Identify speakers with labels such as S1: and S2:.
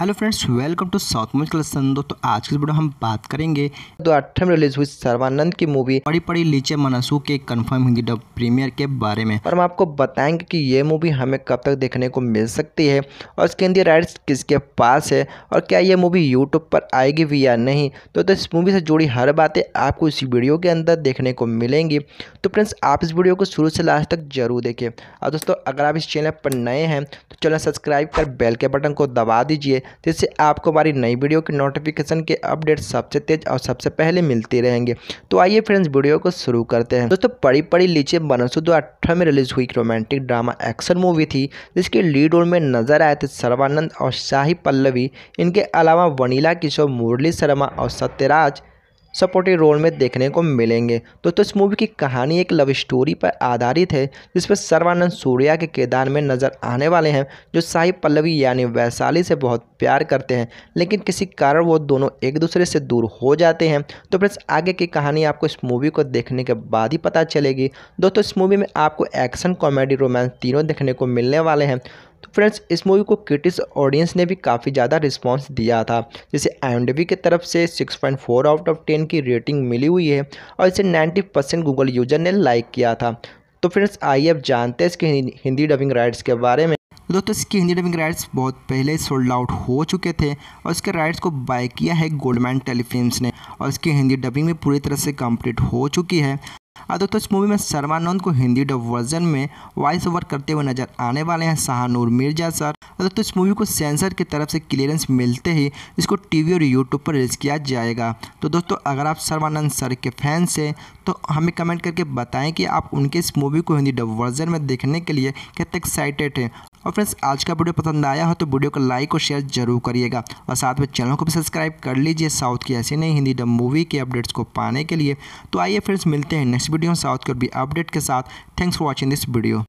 S1: hello friends welcome to south movie collection दोस्तों आज की वीडियो हम बात करेंगे दो अट्ठे में रिलीज हुई सर्वानंद की मूवी बड़ी बड़ी लीचे मनसु के कंफर्म होंगी डब प्रीमियर के बारे में और हम आपको बताएंगे कि ये मूवी हमें कब तक देखने को मिल सकती है और इसके हिंदी राइट्स किसके पास है और क्या ये मूवी यूट्यूब पर आएगी भी या नहीं तो, तो इस मूवी से जुड़ी हर बातें आपको इस वीडियो के अंदर देखने को मिलेंगी तो फ्रेंड्स आप इस वीडियो को शुरू से लास्ट तक जरूर देखें और दोस्तों अगर आप इस चैनल पर नए हैं तो चैनल सब्सक्राइब कर बेल के बटन को दबा दीजिए जिससे आपको हमारी नई वीडियो की नोटिफिकेशन के अपडेट सबसे तेज और सबसे पहले मिलते रहेंगे तो आइए फ्रेंड्स वीडियो को शुरू करते हैं दोस्तों पड़ी पड़ी लीचे बनसु दो अठारह में रिलीज हुई रोमांटिक ड्रामा एक्शन मूवी थी जिसके लीड रोल में नजर आए थे सर्वानंद और शाही पल्लवी इनके अलावा वनीला किशोर मुरली शर्मा और सत्यराज सपोर्टिव रोल में देखने को मिलेंगे दोस्तों तो इस मूवी की कहानी एक लव स्टोरी पर आधारित है जिस पर सर्वानंद सूर्या के किरदार में नज़र आने वाले हैं जो शाही पल्लवी यानी वैशाली से बहुत प्यार करते हैं लेकिन किसी कारण वो दोनों एक दूसरे से दूर हो जाते हैं तो फिर आगे की कहानी आपको इस मूवी को देखने के बाद ही पता चलेगी दोस्तों इस मूवी में आपको एक्शन कॉमेडी रोमांस तीनों देखने को मिलने वाले हैं तो फ्रेंड्स इस मूवी को क्रिटिस ऑडियंस ने भी काफ़ी ज़्यादा रिस्पॉन्स दिया था जिसे आई की तरफ से 6.4 आउट ऑफ 10 की रेटिंग मिली हुई है और इसे 90 परसेंट गूगल यूजर ने लाइक किया था तो फ्रेंड्स आइए अब जानते हैं इसके हिंदी डबिंग राइट्स के बारे में दोस्तों इसके हिंदी डबिंग राइट्स बहुत पहले सोल्ड आउट हो चुके थे और इसके राइट्स को बाय किया है गोल्डमैन टेलीफिल्म ने और इसकी हिंदी डबिंग भी पूरी तरह से कंप्लीट हो चुकी है दोस्तों तो इस मूवी में शर्मानंद को हिंदी डब वर्जन में वॉइस ओवर करते हुए नजर आने वाले हैं शाहनूर मिर्जा सर दोस्तों तो इस मूवी को सेंसर की तरफ से क्लियरेंस मिलते ही इसको टीवी और यूट्यूब पर रिलीज किया जाएगा तो दोस्तों अगर आप शर्मानंद सर के फैंस हैं तो हमें कमेंट करके बताएं कि आप उनके इस मूवी को हिंदी डब वर्जन में देखने के लिए कितने एक्साइटेड हैं और फ्रेंड्स आज का वीडियो पसंद आया हो तो वीडियो को लाइक और शेयर जरूर करिएगा और साथ में चैनल को भी सब्सक्राइब कर लीजिए साउथ की ऐसी नई हिंदी डब मूवी के अपडेट्स को पाने के लिए तो आइए फ्रेंड्स मिलते हैं नेक्स्ट वीडियो साउथ के भी अपडेट के साथ thanks for watching this video